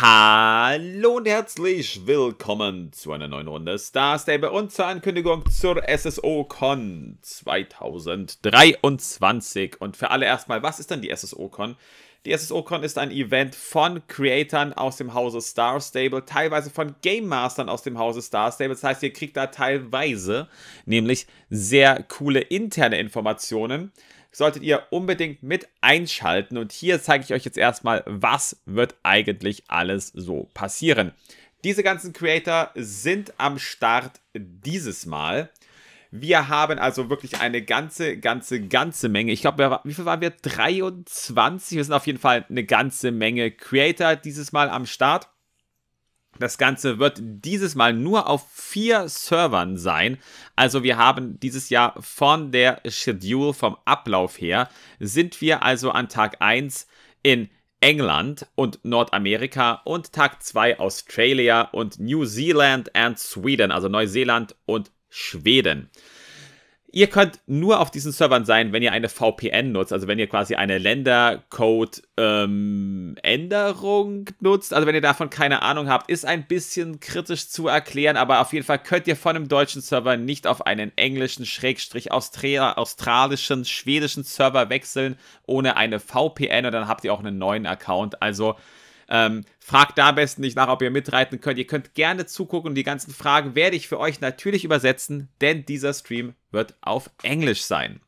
Hallo und herzlich willkommen zu einer neuen Runde Star Stable und zur Ankündigung zur SSO Con 2023. Und für alle erstmal, was ist denn die SSO Con? Die SSO Con ist ein Event von Creatoren aus dem Hause Star Stable, teilweise von Game Mastern aus dem Hause Star Stable. Das heißt, ihr kriegt da teilweise nämlich sehr coole interne Informationen solltet ihr unbedingt mit einschalten. Und hier zeige ich euch jetzt erstmal, was wird eigentlich alles so passieren. Diese ganzen Creator sind am Start dieses Mal. Wir haben also wirklich eine ganze, ganze, ganze Menge. Ich glaube, wie viel waren wir? 23. Wir sind auf jeden Fall eine ganze Menge Creator dieses Mal am Start. Das Ganze wird dieses Mal nur auf vier Servern sein. Also wir haben dieses Jahr von der Schedule, vom Ablauf her, sind wir also an Tag 1 in England und Nordamerika und Tag 2 Australia und New Zealand and Sweden, also Neuseeland und Schweden. Ihr könnt nur auf diesen Servern sein, wenn ihr eine VPN nutzt, also wenn ihr quasi eine Ländercode-Änderung ähm, nutzt. Also wenn ihr davon keine Ahnung habt, ist ein bisschen kritisch zu erklären, aber auf jeden Fall könnt ihr von einem deutschen Server nicht auf einen englischen, schrägstrich australischen, schwedischen Server wechseln ohne eine VPN und dann habt ihr auch einen neuen Account. Also ähm, fragt da am besten nicht nach, ob ihr mitreiten könnt. Ihr könnt gerne zugucken und die ganzen Fragen werde ich für euch natürlich übersetzen, denn dieser Stream wird auf Englisch sein.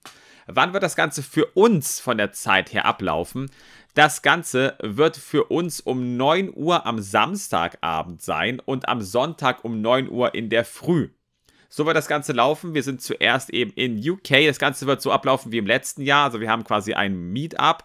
Wann wird das Ganze für uns von der Zeit her ablaufen? Das Ganze wird für uns um 9 Uhr am Samstagabend sein und am Sonntag um 9 Uhr in der Früh. So wird das Ganze laufen. Wir sind zuerst eben in UK. Das Ganze wird so ablaufen wie im letzten Jahr. Also wir haben quasi ein Meetup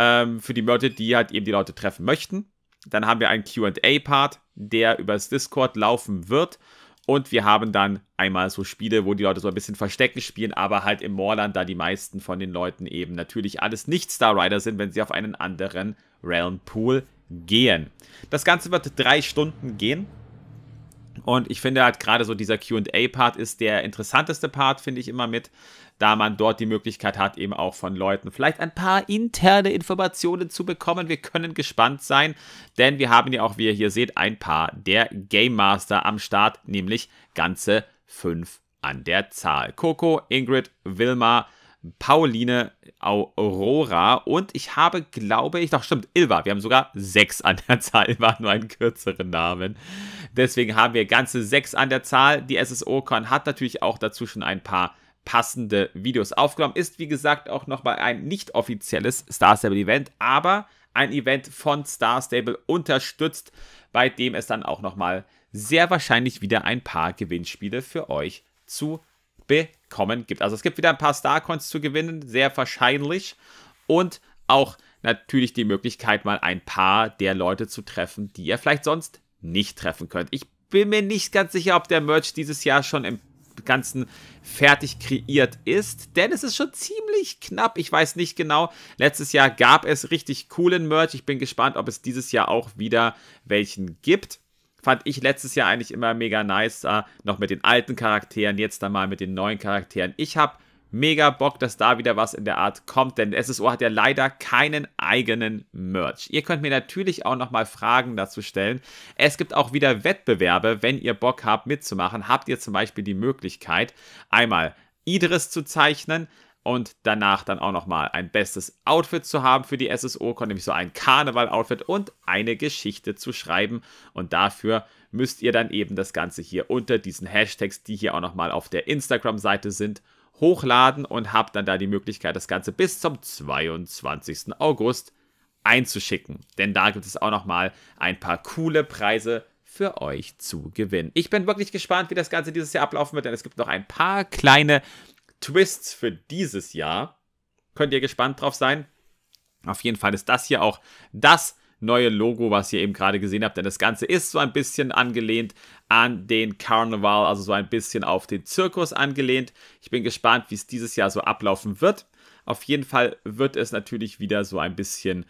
ähm, für die Leute, die halt eben die Leute treffen möchten. Dann haben wir einen QA-Part, der übers Discord laufen wird. Und wir haben dann einmal so Spiele, wo die Leute so ein bisschen Verstecken spielen, aber halt im Moorland, da die meisten von den Leuten eben natürlich alles nicht Star Rider sind, wenn sie auf einen anderen Realm Pool gehen. Das Ganze wird drei Stunden gehen. Und ich finde halt gerade so dieser QA-Part ist der interessanteste Part, finde ich immer mit, da man dort die Möglichkeit hat, eben auch von Leuten vielleicht ein paar interne Informationen zu bekommen. Wir können gespannt sein, denn wir haben ja auch, wie ihr hier seht, ein paar der Game Master am Start, nämlich ganze fünf an der Zahl. Coco, Ingrid, Wilma, Pauline, Aurora und ich habe, glaube ich, doch stimmt, Ilva. Wir haben sogar sechs an der Zahl. Ilva nur einen kürzeren Namen. Deswegen haben wir ganze sechs an der Zahl. Die SSO-Con hat natürlich auch dazu schon ein paar passende Videos aufgenommen. Ist wie gesagt auch nochmal ein nicht offizielles Star Stable Event, aber ein Event von Star Stable unterstützt, bei dem es dann auch nochmal sehr wahrscheinlich wieder ein paar Gewinnspiele für euch zu bekommen gibt. Also es gibt wieder ein paar Star Coins zu gewinnen, sehr wahrscheinlich. Und auch natürlich die Möglichkeit, mal ein paar der Leute zu treffen, die ihr vielleicht sonst nicht treffen könnt. Ich bin mir nicht ganz sicher, ob der Merch dieses Jahr schon im Ganzen fertig kreiert ist. Denn es ist schon ziemlich knapp. Ich weiß nicht genau. Letztes Jahr gab es richtig coolen Merch. Ich bin gespannt, ob es dieses Jahr auch wieder welchen gibt. Fand ich letztes Jahr eigentlich immer mega nice. noch mit den alten Charakteren, jetzt dann mal mit den neuen Charakteren. Ich habe mega Bock, dass da wieder was in der Art kommt, denn SSO hat ja leider keinen eigenen Merch. Ihr könnt mir natürlich auch nochmal Fragen dazu stellen. Es gibt auch wieder Wettbewerbe, wenn ihr Bock habt mitzumachen, habt ihr zum Beispiel die Möglichkeit, einmal Idris zu zeichnen, und danach dann auch nochmal ein bestes Outfit zu haben für die SSO, nämlich so ein Karneval-Outfit und eine Geschichte zu schreiben. Und dafür müsst ihr dann eben das Ganze hier unter diesen Hashtags, die hier auch nochmal auf der Instagram-Seite sind, hochladen und habt dann da die Möglichkeit, das Ganze bis zum 22. August einzuschicken. Denn da gibt es auch nochmal ein paar coole Preise für euch zu gewinnen. Ich bin wirklich gespannt, wie das Ganze dieses Jahr ablaufen wird, denn es gibt noch ein paar kleine Twists für dieses Jahr. Könnt ihr gespannt drauf sein? Auf jeden Fall ist das hier auch das neue Logo, was ihr eben gerade gesehen habt. Denn das Ganze ist so ein bisschen angelehnt an den Karneval, also so ein bisschen auf den Zirkus angelehnt. Ich bin gespannt, wie es dieses Jahr so ablaufen wird. Auf jeden Fall wird es natürlich wieder so ein bisschen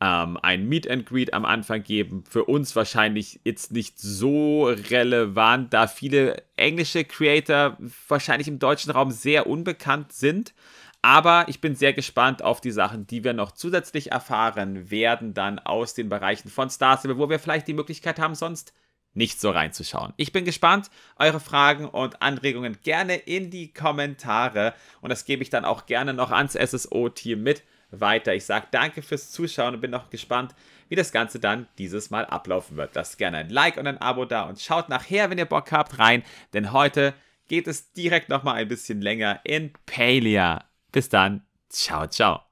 ähm, ein Meet and Greet am Anfang geben. Für uns wahrscheinlich jetzt nicht so relevant, da viele englische Creator wahrscheinlich im deutschen Raum sehr unbekannt sind. Aber ich bin sehr gespannt auf die Sachen, die wir noch zusätzlich erfahren werden, dann aus den Bereichen von Star Stable, wo wir vielleicht die Möglichkeit haben, sonst nicht so reinzuschauen. Ich bin gespannt. Eure Fragen und Anregungen gerne in die Kommentare und das gebe ich dann auch gerne noch ans SSO-Team mit weiter. Ich sage danke fürs Zuschauen und bin noch gespannt, wie das Ganze dann dieses Mal ablaufen wird. Lasst gerne ein Like und ein Abo da und schaut nachher, wenn ihr Bock habt, rein, denn heute geht es direkt nochmal ein bisschen länger in Palea bis dann. Ciao, ciao.